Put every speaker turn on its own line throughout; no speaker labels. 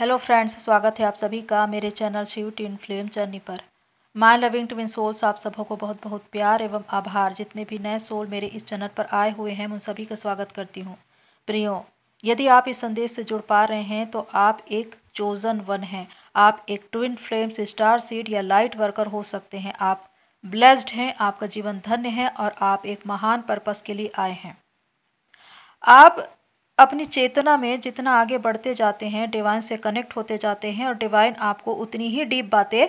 hello friends स्वागत है आप सभी का मेरे channel Shiv twin flame journey पर माय लविंग ट्विन सोल्स आप सबों को बहुत बहुत प्यार एवं आभार जितने भी नए सोल मेरे इस चैनल पर आए हुए हैं उन सभी का स्वागत करती हूँ प्रियो यदि आप इस संदेश से जुड़ पा रहे हैं तो आप एक चोजन वन हैं आप एक ट्विन फ्लेम्स स्टार सीड या लाइट वर्कर हो सकते हैं आप ब्लेस्ड हैं आपका जीवन धन्य है और आप एक महान पर्पज़ के लिए आए हैं आप अपनी चेतना में जितना आगे बढ़ते जाते हैं डिवाइन से कनेक्ट होते जाते हैं और डिवाइन आपको उतनी ही डीप बातें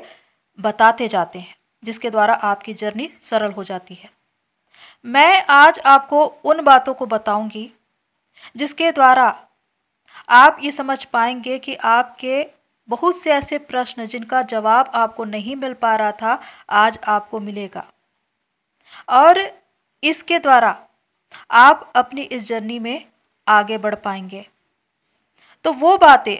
बताते जाते हैं जिसके द्वारा आपकी जर्नी सरल हो जाती है मैं आज आपको उन बातों को बताऊंगी जिसके द्वारा आप ये समझ पाएंगे कि आपके बहुत से ऐसे प्रश्न जिनका जवाब आपको नहीं मिल पा रहा था आज आपको मिलेगा और इसके द्वारा आप अपनी इस जर्नी में आगे बढ़ पाएंगे तो वो बातें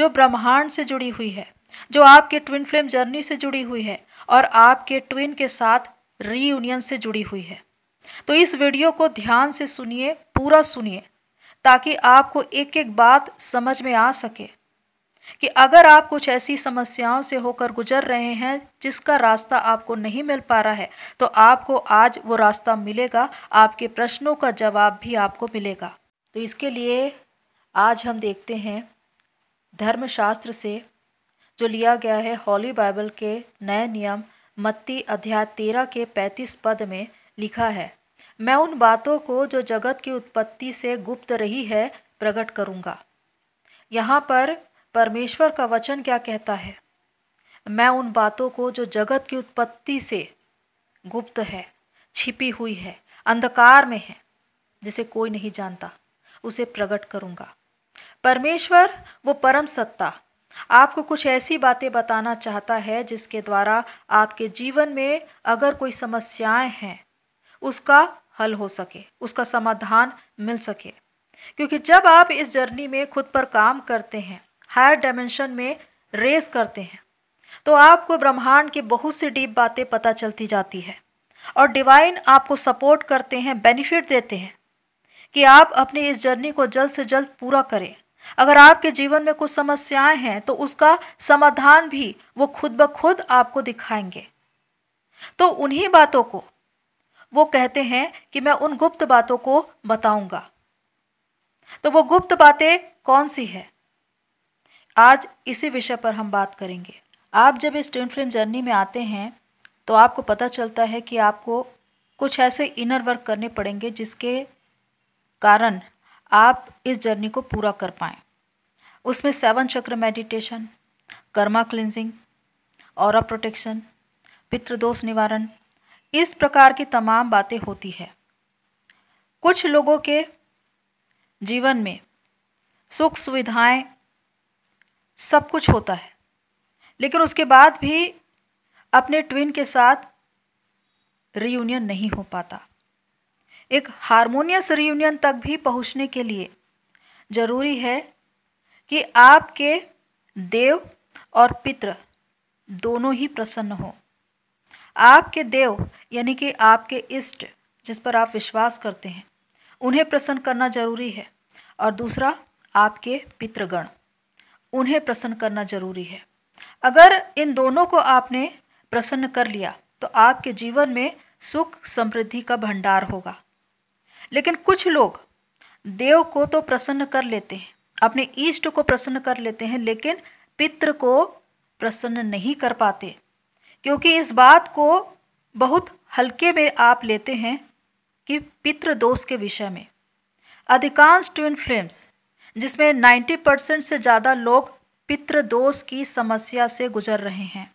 जो ब्रह्मांड से जुड़ी हुई है जो आपके ट्विन फ्लेम जर्नी से जुड़ी हुई है और आपके ट्विन के साथ रीयूनियन से जुड़ी हुई है तो इस वीडियो को ध्यान से सुनिए पूरा सुनिए ताकि आपको एक एक बात समझ में आ सके कि अगर आप कुछ ऐसी समस्याओं से होकर गुजर रहे हैं जिसका रास्ता आपको नहीं मिल पा रहा है तो आपको आज वो रास्ता मिलेगा आपके प्रश्नों का जवाब भी आपको मिलेगा तो इसके लिए आज हम देखते हैं धर्मशास्त्र से जो लिया गया है हॉली बाइबल के नए नियम मत्ती अध्याय तेरह के पैंतीस पद में लिखा है मैं उन बातों को जो जगत की उत्पत्ति से गुप्त रही है प्रकट करूँगा यहाँ पर परमेश्वर का वचन क्या कहता है मैं उन बातों को जो जगत की उत्पत्ति से गुप्त है छिपी हुई है अंधकार में है जिसे कोई नहीं जानता उसे प्रकट करूँगा परमेश्वर वो परम सत्ता आपको कुछ ऐसी बातें बताना चाहता है जिसके द्वारा आपके जीवन में अगर कोई समस्याएं हैं उसका हल हो सके उसका समाधान मिल सके क्योंकि जब आप इस जर्नी में खुद पर काम करते हैं हायर डायमेंशन में रेस करते हैं तो आपको ब्रह्मांड की बहुत सी डीप बातें पता चलती जाती है और डिवाइन आपको सपोर्ट करते हैं बेनिफिट देते हैं कि आप अपनी इस जर्नी को जल्द से जल्द पूरा करें अगर आपके जीवन में कुछ समस्याएं हैं तो उसका समाधान भी वो खुद ब खुद आपको दिखाएंगे तो उन्हीं बातों को वो कहते हैं कि मैं उन गुप्त बातों को बताऊंगा तो वो गुप्त बातें कौन सी है आज इसी विषय पर हम बात करेंगे आप जब इस टेंट फिल्म जर्नी में आते हैं तो आपको पता चलता है कि आपको कुछ ऐसे इनर वर्क करने पड़ेंगे जिसके कारण आप इस जर्नी को पूरा कर पाएँ उसमें seven chakra meditation karma cleansing और प्रोटेक्शन पितृदोष निवारण इस प्रकार की तमाम बातें होती है कुछ लोगों के जीवन में सुख सुविधाएं सब कुछ होता है लेकिन उसके बाद भी अपने ट्विन के साथ रियूनियन नहीं हो पाता एक हारमोनियस रियूनियन तक भी पहुंचने के लिए ज़रूरी है कि आपके देव और पितृ दोनों ही प्रसन्न हों आपके देव यानी कि आपके इष्ट जिस पर आप विश्वास करते हैं उन्हें प्रसन्न करना जरूरी है और दूसरा आपके पितृगण उन्हें प्रसन्न करना जरूरी है अगर इन दोनों को आपने प्रसन्न कर लिया तो आपके जीवन में सुख समृद्धि का भंडार होगा लेकिन कुछ लोग देव को तो प्रसन्न कर लेते हैं अपने इष्ट को प्रसन्न कर लेते हैं लेकिन पितृ को प्रसन्न नहीं कर पाते क्योंकि इस बात को बहुत हल्के में आप लेते हैं कि पितृ दोष के विषय में अधिकांश ट्विन फ्लेम्स जिसमें 90 परसेंट से ज़्यादा लोग पितृ दोष की समस्या से गुजर रहे हैं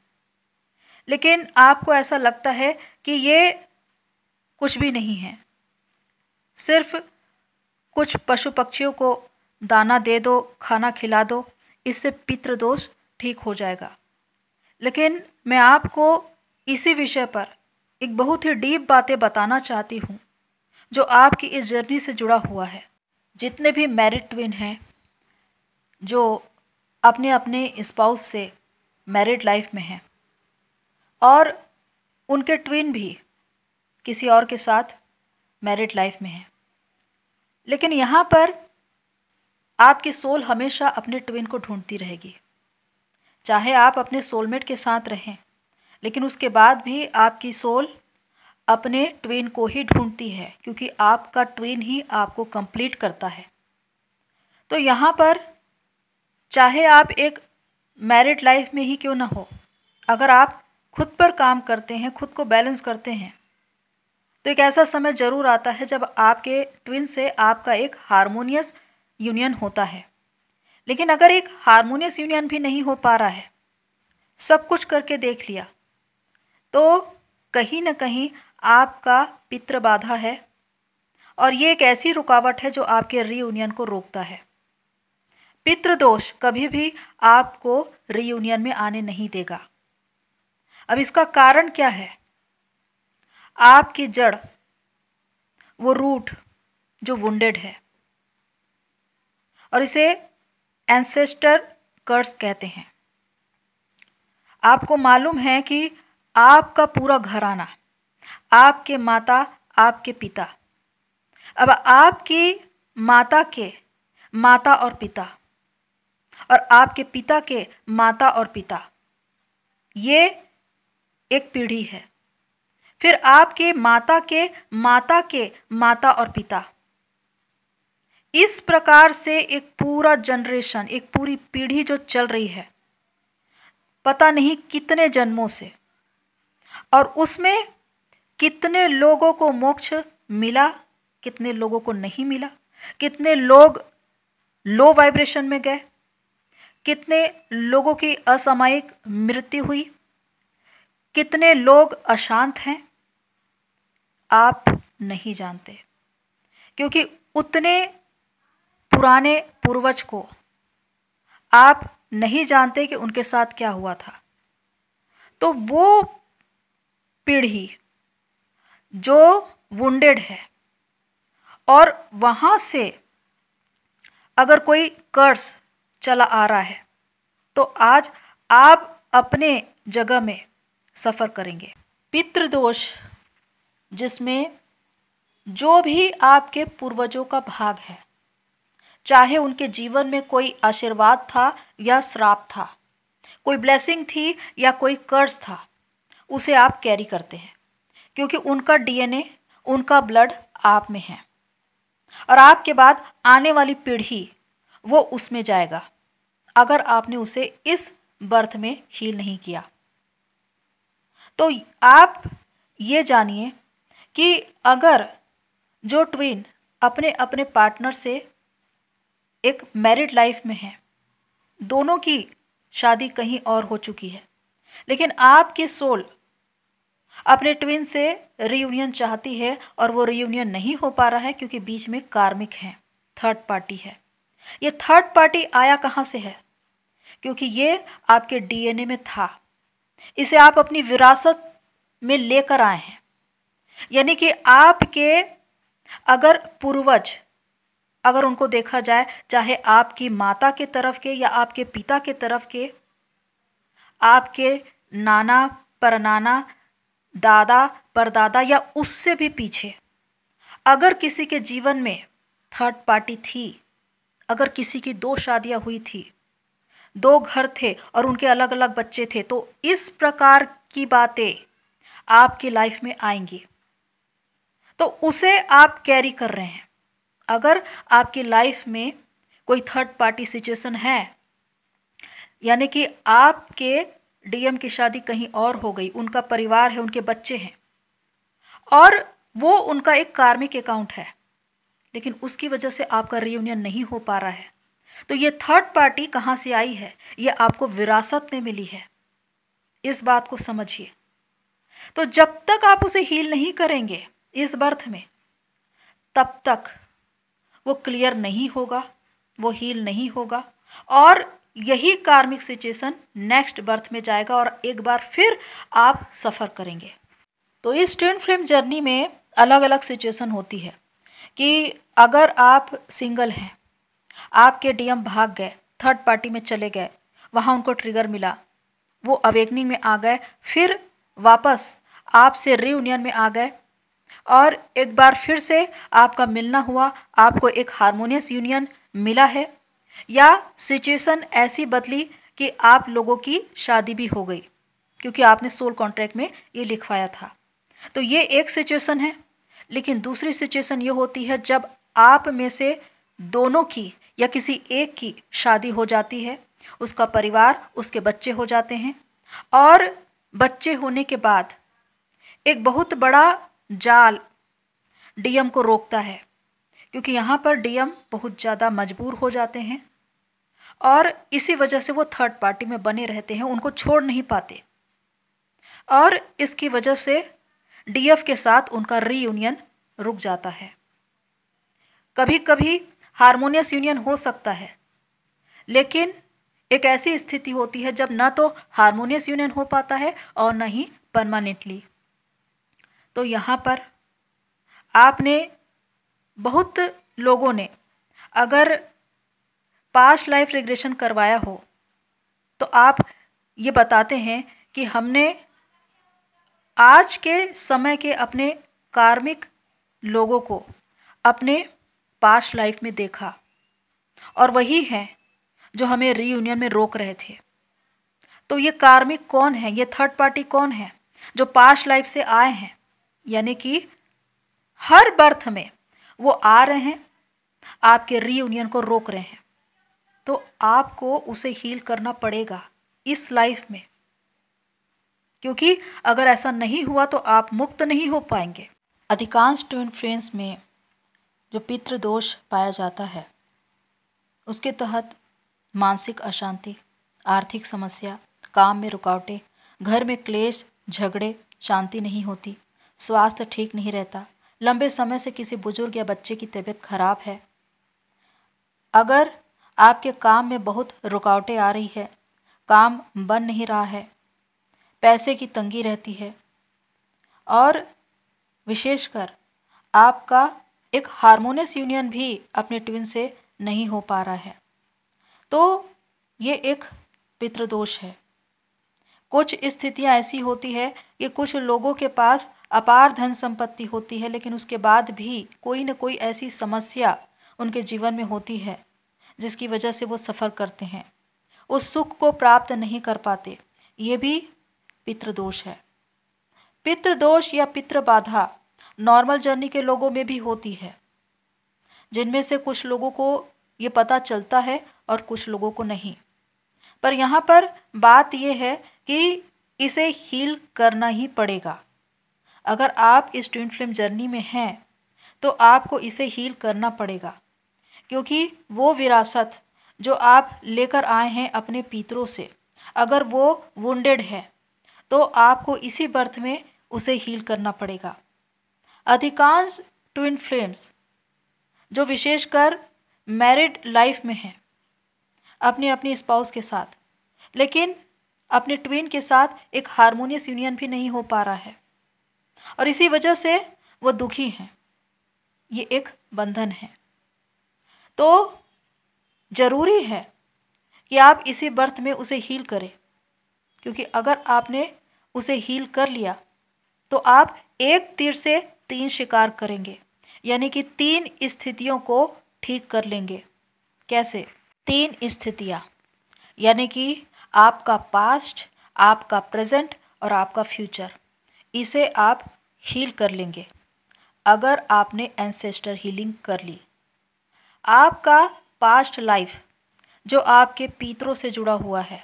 लेकिन आपको ऐसा लगता है कि ये कुछ भी नहीं है सिर्फ कुछ पशु पक्षियों को दाना दे दो खाना खिला दो इससे पितृदोष ठीक हो जाएगा लेकिन मैं आपको इसी विषय पर एक बहुत ही डीप बातें बताना चाहती हूँ जो आपकी इस जर्नी से जुड़ा हुआ है जितने भी मैरिड ट्विन हैं जो अपने अपने स्पाउस से मैरिड लाइफ में हैं और उनके ट्विन भी किसी और के साथ मैरिड लाइफ में है लेकिन यहाँ पर आपकी सोल हमेशा अपने ट्विन को ढूंढती रहेगी चाहे आप अपने सोलमेट के साथ रहें लेकिन उसके बाद भी आपकी सोल अपने ट्विन को ही ढूंढती है क्योंकि आपका ट्विन ही आपको कंप्लीट करता है तो यहाँ पर चाहे आप एक मैरिड लाइफ में ही क्यों ना हो अगर आप खुद पर काम करते हैं खुद को बैलेंस करते हैं तो एक ऐसा समय ज़रूर आता है जब आपके ट्विन से आपका एक हारमोनियस यूनियन होता है लेकिन अगर एक हारमोनियस यूनियन भी नहीं हो पा रहा है सब कुछ करके देख लिया तो कहीं ना कहीं आपका पित्र बाधा है और ये एक ऐसी रुकावट है जो आपके रीयूनियन को रोकता है पितृदोष कभी भी आपको रीयूनियन में आने नहीं देगा अब इसका कारण क्या है आपकी जड़ वो रूट जो वुंडेड है और इसे एंसेस्टर कर्स कहते हैं आपको मालूम है कि आपका पूरा घराना आपके माता आपके पिता अब आपकी माता के माता और पिता और आपके पिता के माता और पिता ये एक पीढ़ी है फिर आपके माता के माता के माता और पिता इस प्रकार से एक पूरा जनरेशन एक पूरी पीढ़ी जो चल रही है पता नहीं कितने जन्मों से और उसमें कितने लोगों को मोक्ष मिला कितने लोगों को नहीं मिला कितने लोग लो वाइब्रेशन में गए कितने लोगों की असामयिक मृत्यु हुई कितने लोग अशांत हैं आप नहीं जानते क्योंकि उतने पुराने पूर्वज को आप नहीं जानते कि उनके साथ क्या हुआ था तो वो पीढ़ी जो वुंडेड है और वहाँ से अगर कोई कर्स चला आ रहा है तो आज आप अपने जगह में सफ़र करेंगे पितृदोष जिसमें जो भी आपके पूर्वजों का भाग है चाहे उनके जीवन में कोई आशीर्वाद था या श्राप था कोई ब्लेसिंग थी या कोई कर्ज था उसे आप कैरी करते हैं क्योंकि उनका डीएनए उनका ब्लड आप में है और आपके बाद आने वाली पीढ़ी वो उसमें जाएगा अगर आपने उसे इस बर्थ में हील नहीं किया तो आप ये जानिए कि अगर जो ट्विन अपने अपने पार्टनर से एक मैरिड लाइफ में है दोनों की शादी कहीं और हो चुकी है लेकिन आपकी सोल अपने ट्विन से रीयूनियन चाहती है और वो रीयूनियन नहीं हो पा रहा है क्योंकि बीच में कार्मिक है थर्ड पार्टी है ये थर्ड पार्टी आया कहाँ से है क्योंकि ये आपके डीएनए में था इसे आप अपनी विरासत में लेकर आए हैं यानी कि आपके अगर पूर्वज अगर उनको देखा जाए चाहे आपकी माता के तरफ के या आपके पिता के तरफ के आपके नाना परनाना दादा परदादा या उससे भी पीछे अगर किसी के जीवन में थर्ड पार्टी थी अगर किसी की दो शादियां हुई थी दो घर थे और उनके अलग अलग बच्चे थे तो इस प्रकार की बातें आपकी लाइफ में आएंगी तो उसे आप कैरी कर रहे हैं अगर आपकी लाइफ में कोई थर्ड पार्टी सिचुएशन है यानी कि आपके डीएम की शादी कहीं और हो गई उनका परिवार है उनके बच्चे हैं और वो उनका एक कार्मिक अकाउंट है लेकिन उसकी वजह से आपका रियूनियन नहीं हो पा रहा है तो ये थर्ड पार्टी कहाँ से आई है ये आपको विरासत में मिली है इस बात को समझिए तो जब तक आप उसे हील नहीं करेंगे इस बर्थ में तब तक वो क्लियर नहीं होगा वो हील नहीं होगा और यही कार्मिक सिचुएशन नेक्स्ट बर्थ में जाएगा और एक बार फिर आप सफ़र करेंगे तो इस ट्विन फ्लेम जर्नी में अलग अलग सिचुएशन होती है कि अगर आप सिंगल हैं आपके डीएम भाग गए थर्ड पार्टी में चले गए वहाँ उनको ट्रिगर मिला वो अवेकनिंग में आ गए फिर वापस आपसे रीयूनियन में आ गए और एक बार फिर से आपका मिलना हुआ आपको एक हारमोनियस यूनियन मिला है या सिचुएशन ऐसी बदली कि आप लोगों की शादी भी हो गई क्योंकि आपने सोल कॉन्ट्रैक्ट में ये लिखवाया था तो ये एक सिचुएशन है लेकिन दूसरी सिचुएशन ये होती है जब आप में से दोनों की या किसी एक की शादी हो जाती है उसका परिवार उसके बच्चे हो जाते हैं और बच्चे होने के बाद एक बहुत बड़ा जाल डीएम को रोकता है क्योंकि यहाँ पर डीएम बहुत ज़्यादा मजबूर हो जाते हैं और इसी वजह से वो थर्ड पार्टी में बने रहते हैं उनको छोड़ नहीं पाते और इसकी वजह से डीएफ के साथ उनका रीयूनियन रुक जाता है कभी कभी हारमोनियस यूनियन हो सकता है लेकिन एक ऐसी स्थिति होती है जब ना तो हारमोनियस यूनियन हो पाता है और ना ही परमानेंटली तो यहाँ पर आपने बहुत लोगों ने अगर पास्ट लाइफ रिग्रेशन करवाया हो तो आप ये बताते हैं कि हमने आज के समय के अपने कार्मिक लोगों को अपने पास्ट लाइफ में देखा और वही हैं जो हमें रीयूनियन में रोक रहे थे तो ये कार्मिक कौन है ये थर्ड पार्टी कौन है जो पास्ट लाइफ से आए हैं यानी कि हर बर्थ में वो आ रहे हैं आपके रीयूनियन को रोक रहे हैं तो आपको उसे हील करना पड़ेगा इस लाइफ में क्योंकि अगर ऐसा नहीं हुआ तो आप मुक्त नहीं हो पाएंगे अधिकांश ट्विन फ्लेम्स में जो पितृदोष पाया जाता है उसके तहत मानसिक अशांति आर्थिक समस्या काम में रुकावटें घर में क्लेश झगड़े शांति नहीं होती स्वास्थ्य ठीक नहीं रहता लंबे समय से किसी बुजुर्ग या बच्चे की तबीयत खराब है अगर आपके काम में बहुत रुकावटें आ रही है काम बन नहीं रहा है पैसे की तंगी रहती है और विशेषकर आपका एक हारमोनियस यूनियन भी अपने ट्विन से नहीं हो पा रहा है तो ये एक पितृदोष है कुछ स्थितियाँ ऐसी होती है कि कुछ लोगों के पास अपार धन संपत्ति होती है लेकिन उसके बाद भी कोई न कोई ऐसी समस्या उनके जीवन में होती है जिसकी वजह से वो सफ़र करते हैं उस सुख को प्राप्त नहीं कर पाते ये भी पितृदोष है पितृदोष या पितृ बाधा नॉर्मल जर्नी के लोगों में भी होती है जिनमें से कुछ लोगों को ये पता चलता है और कुछ लोगों को नहीं पर यहाँ पर बात यह है कि इसे हील करना ही पड़ेगा अगर आप इस ट्विन फ्लेम जर्नी में हैं तो आपको इसे हील करना पड़ेगा क्योंकि वो विरासत जो आप लेकर आए हैं अपने पितरों से अगर वो वेड है तो आपको इसी बर्थ में उसे हील करना पड़ेगा अधिकांश ट्विन फ्लेम्स जो विशेषकर मैरिड लाइफ में हैं अपने अपने स्पाउस के साथ लेकिन अपने ट्विन के साथ एक हारमोनियस यूनियन भी नहीं हो पा रहा है और इसी वजह से वो दुखी हैं ये एक बंधन है तो ज़रूरी है कि आप इसी बर्थ में उसे हील करें क्योंकि अगर आपने उसे हील कर लिया तो आप एक तीर से तीन शिकार करेंगे यानी कि तीन स्थितियों को ठीक कर लेंगे कैसे तीन स्थितियाँ यानी कि आपका पास्ट आपका प्रेजेंट और आपका फ्यूचर इसे आप हील कर लेंगे अगर आपने एंसेस्टर हीलिंग कर ली आपका पास्ट लाइफ जो आपके पितरों से जुड़ा हुआ है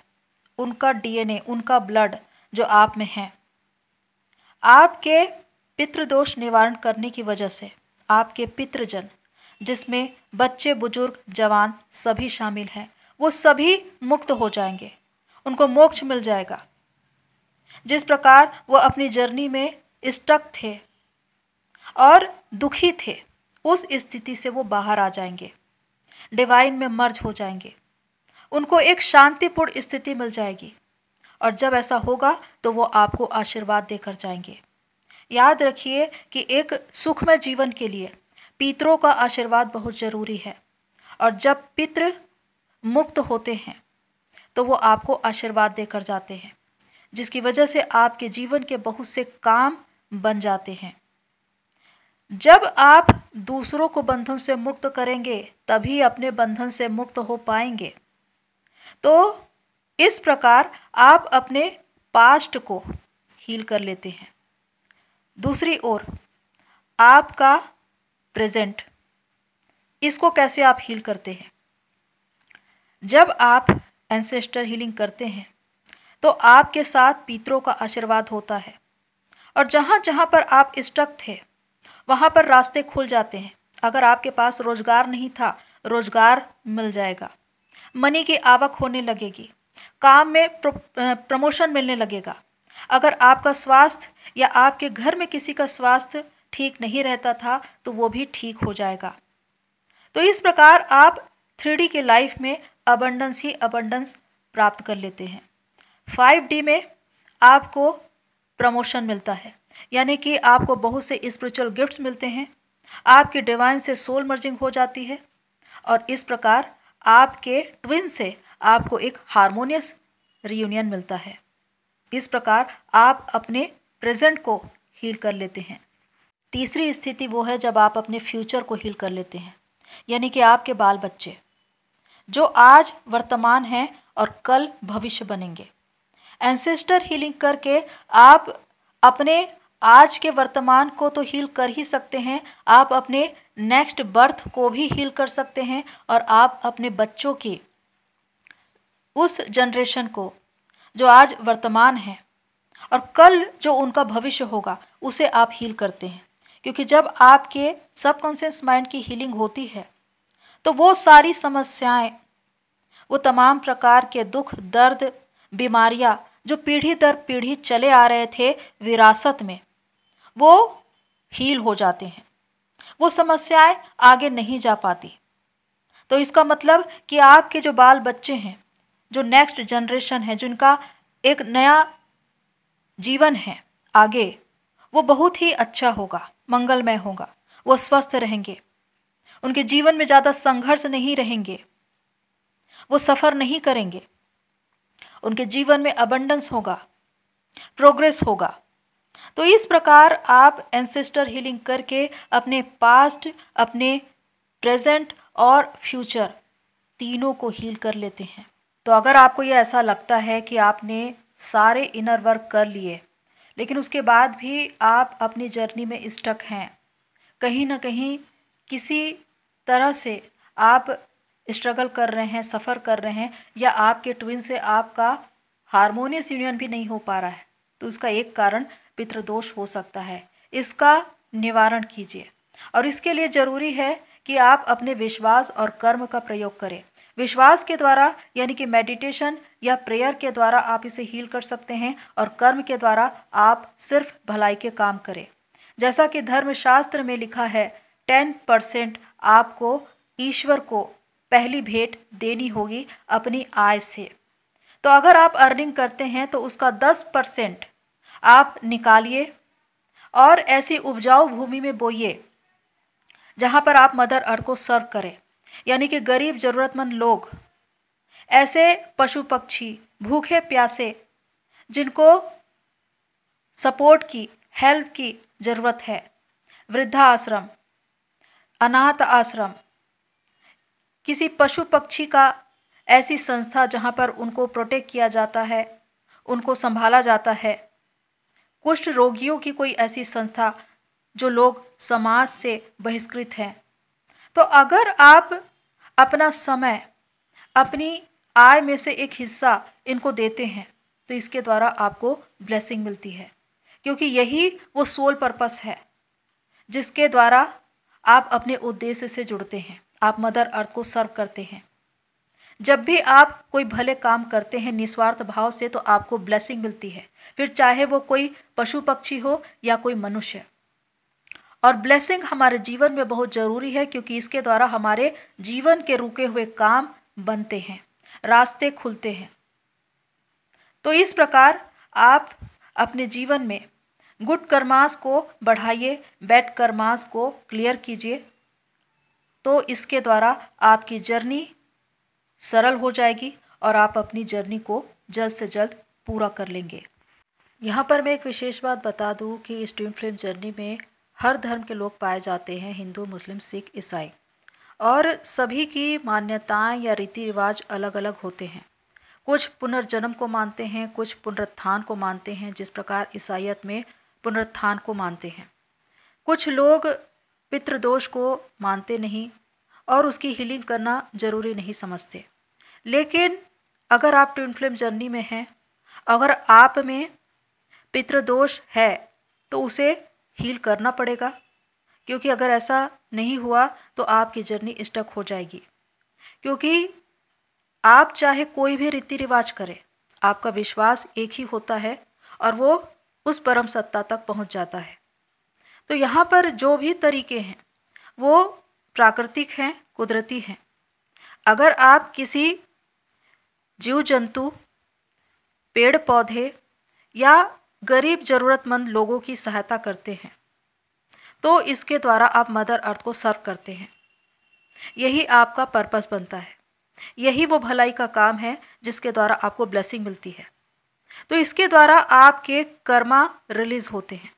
उनका डीएनए उनका ब्लड जो आप में है आपके पितृदोष निवारण करने की वजह से आपके पितृजन जिसमें बच्चे बुजुर्ग जवान सभी शामिल हैं वो सभी मुक्त हो जाएंगे उनको मोक्ष मिल जाएगा जिस प्रकार वो अपनी जर्नी में स्टक थे और दुखी थे उस स्थिति से वो बाहर आ जाएंगे डिवाइन में मर्ज हो जाएंगे उनको एक शांतिपूर्ण स्थिति मिल जाएगी और जब ऐसा होगा तो वो आपको आशीर्वाद देकर जाएंगे याद रखिए कि एक सुखमय जीवन के लिए पितरों का आशीर्वाद बहुत ज़रूरी है और जब पितृ मुक्त होते हैं तो वो आपको आशीर्वाद देकर जाते हैं जिसकी वजह से आपके जीवन के बहुत से काम बन जाते हैं जब आप दूसरों को बंधन से मुक्त करेंगे तभी अपने बंधन से मुक्त हो पाएंगे तो इस प्रकार आप अपने पास्ट को हील कर लेते हैं दूसरी ओर आपका प्रेजेंट इसको कैसे आप हील करते हैं जब आप एंसेस्टर हीलिंग करते हैं तो आपके साथ पितरों का आशीर्वाद होता है और जहाँ जहाँ पर आप स्टक थे वहाँ पर रास्ते खुल जाते हैं अगर आपके पास रोज़गार नहीं था रोज़गार मिल जाएगा मनी की आवक होने लगेगी काम में प्रमोशन मिलने लगेगा अगर आपका स्वास्थ्य या आपके घर में किसी का स्वास्थ्य ठीक नहीं रहता था तो वो भी ठीक हो जाएगा तो इस प्रकार आप थ्री के लाइफ में अबंडेंस ही अबंडेंस प्राप्त कर लेते हैं फाइव डी में आपको प्रमोशन मिलता है यानी कि आपको बहुत से स्पिरिचुअल गिफ्ट्स मिलते हैं आपकी डिवाइन से सोल मर्जिंग हो जाती है और इस प्रकार आपके ट्विन से आपको एक हारमोनियस रियूनियन मिलता है इस प्रकार आप अपने प्रेजेंट को हील कर लेते हैं तीसरी स्थिति वो है जब आप अपने फ्यूचर को हील कर लेते हैं यानी कि आपके बाल बच्चे जो आज वर्तमान हैं और कल भविष्य बनेंगे एंसेस्टर हीलिंग करके आप अपने आज के वर्तमान को तो हील कर ही सकते हैं आप अपने नेक्स्ट बर्थ को भी हील कर सकते हैं और आप अपने बच्चों की उस जनरेशन को जो आज वर्तमान है और कल जो उनका भविष्य होगा उसे आप हील करते हैं क्योंकि जब आपके सबकॉन्शियस माइंड की हीलिंग होती है तो वो सारी समस्याएं वो तमाम प्रकार के दुख दर्द बीमारियाँ जो पीढ़ी दर पीढ़ी चले आ रहे थे विरासत में वो हील हो जाते हैं वो समस्याएं आगे नहीं जा पाती तो इसका मतलब कि आपके जो बाल बच्चे हैं जो नेक्स्ट जनरेशन है जिनका एक नया जीवन है आगे वो बहुत ही अच्छा होगा मंगलमय होगा वो स्वस्थ रहेंगे उनके जीवन में ज़्यादा संघर्ष नहीं रहेंगे वो सफ़र नहीं करेंगे उनके जीवन में अबंडेंस होगा प्रोग्रेस होगा तो इस प्रकार आप एंसेस्टर हीलिंग करके अपने पास्ट अपने प्रेजेंट और फ्यूचर तीनों को हील कर लेते हैं तो अगर आपको ये ऐसा लगता है कि आपने सारे इनर वर्क कर लिए लेकिन उसके बाद भी आप अपनी जर्नी में स्टक हैं कहीं ना कहीं किसी तरह से आप स्ट्रगल कर रहे हैं सफ़र कर रहे हैं या आपके ट्विन से आपका हारमोनियस यूनियन भी नहीं हो पा रहा है तो उसका एक कारण पितृदोष हो सकता है इसका निवारण कीजिए और इसके लिए ज़रूरी है कि आप अपने विश्वास और कर्म का प्रयोग करें विश्वास के द्वारा यानी कि मेडिटेशन या प्रेयर के द्वारा आप इसे हील कर सकते हैं और कर्म के द्वारा आप सिर्फ भलाई के काम करें जैसा कि धर्मशास्त्र में लिखा है टेन परसेंट आपको ईश्वर को पहली भेंट देनी होगी अपनी आय से तो अगर आप अर्निंग करते हैं तो उसका दस परसेंट आप निकालिए और ऐसी उपजाऊ भूमि में बोइए जहाँ पर आप मदर अर्थ को सर्व करें यानी कि गरीब ज़रूरतमंद लोग ऐसे पशु पक्षी भूखे प्यासे जिनको सपोर्ट की हेल्प की ज़रूरत है वृद्धा आश्रम अनाथ आश्रम किसी पशु पक्षी का ऐसी संस्था जहाँ पर उनको प्रोटेक्ट किया जाता है उनको संभाला जाता है कुष्ठ रोगियों की कोई ऐसी संस्था जो लोग समाज से बहिष्कृत हैं तो अगर आप अपना समय अपनी आय में से एक हिस्सा इनको देते हैं तो इसके द्वारा आपको ब्लेसिंग मिलती है क्योंकि यही वो सोल पर्पस है जिसके द्वारा आप अपने उद्देश्य से जुड़ते हैं आप मदर अर्थ को सर्व करते हैं जब भी आप कोई भले काम करते हैं निस्वार्थ भाव से तो आपको ब्लेसिंग मिलती है फिर चाहे वो कोई पशु पक्षी हो या कोई मनुष्य और ब्लेसिंग हमारे जीवन में बहुत ज़रूरी है क्योंकि इसके द्वारा हमारे जीवन के रुके हुए काम बनते हैं रास्ते खुलते हैं तो इस प्रकार आप अपने जीवन में गुड कर्मास को बढ़ाइए बैड कर्मास को क्लियर कीजिए तो इसके द्वारा आपकी जर्नी सरल हो जाएगी और आप अपनी जर्नी को जल्द से जल्द पूरा कर लेंगे यहाँ पर मैं एक विशेष बात बता दूँ कि इस ड्रीम फिल्म जर्नी में हर धर्म के लोग पाए जाते हैं हिंदू मुस्लिम सिख ईसाई और सभी की मान्यताएं या रीति रिवाज अलग अलग होते हैं कुछ पुनर्जन्म को मानते हैं कुछ पुनरुत्थान को मानते हैं जिस प्रकार ईसाइत में पुनरुत्थान को मानते हैं कुछ लोग पितृदोष को मानते नहीं और उसकी हीलिंग करना ज़रूरी नहीं समझते लेकिन अगर आप ट्विन फ्लेम जर्नी में हैं अगर आप में पितृदोष है तो उसे हील करना पड़ेगा क्योंकि अगर ऐसा नहीं हुआ तो आपकी जर्नी स्टक हो जाएगी क्योंकि आप चाहे कोई भी रीति रिवाज करें आपका विश्वास एक ही होता है और वो उस परम सत्ता तक पहुंच जाता है तो यहाँ पर जो भी तरीके हैं वो प्राकृतिक हैं कुदरती हैं अगर आप किसी जीव जंतु पेड़ पौधे या गरीब ज़रूरतमंद लोगों की सहायता करते हैं तो इसके द्वारा आप मदर अर्थ को सर्व करते हैं यही आपका पर्पस बनता है यही वो भलाई का काम है जिसके द्वारा आपको ब्लेसिंग मिलती है तो इसके द्वारा आपके कर्मा रिलीज़ होते हैं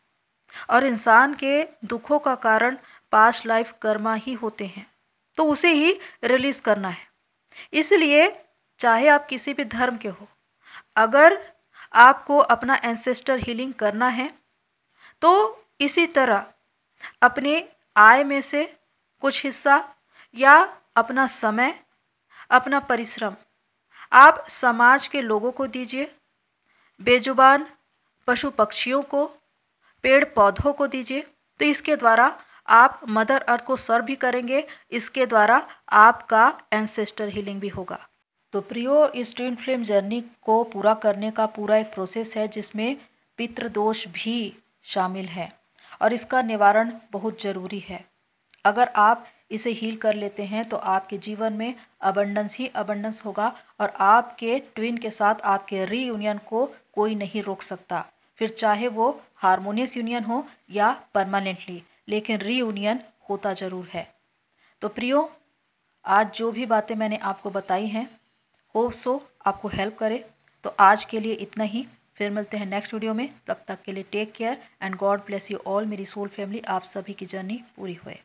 और इंसान के दुखों का कारण पास्ट लाइफ कर्मा ही होते हैं तो उसे ही रिलीज़ करना है इसलिए चाहे आप किसी भी धर्म के हो अगर आपको अपना एंसेस्टर हीलिंग करना है तो इसी तरह अपने आय में से कुछ हिस्सा या अपना समय अपना परिश्रम आप समाज के लोगों को दीजिए बेजुबान पशु पक्षियों को पेड़ पौधों को दीजिए तो इसके द्वारा आप मदर अर्थ को सर्व भी करेंगे इसके द्वारा आपका एंसेस्टर हीलिंग भी होगा तो प्रियो इस ट्विन फिल्म जर्नी को पूरा करने का पूरा एक प्रोसेस है जिसमें पितृदोष भी शामिल है और इसका निवारण बहुत ज़रूरी है अगर आप इसे हील कर लेते हैं तो आपके जीवन में अबंडेंस ही अबंडेंस होगा और आपके ट्विन के साथ आपके रीयूनियन को कोई नहीं रोक सकता फिर चाहे वो हारमोनियस यूनियन हो या परमानेंटली लेकिन रीयूनियन होता ज़रूर है तो प्रियो आज जो भी बातें मैंने आपको बताई हैं हो सो आपको हेल्प करे तो आज के लिए इतना ही फिर मिलते हैं नेक्स्ट वीडियो में तब तक के लिए take care and God bless you all मेरी सोल फैमिली आप सभी की जर्नी पूरी होए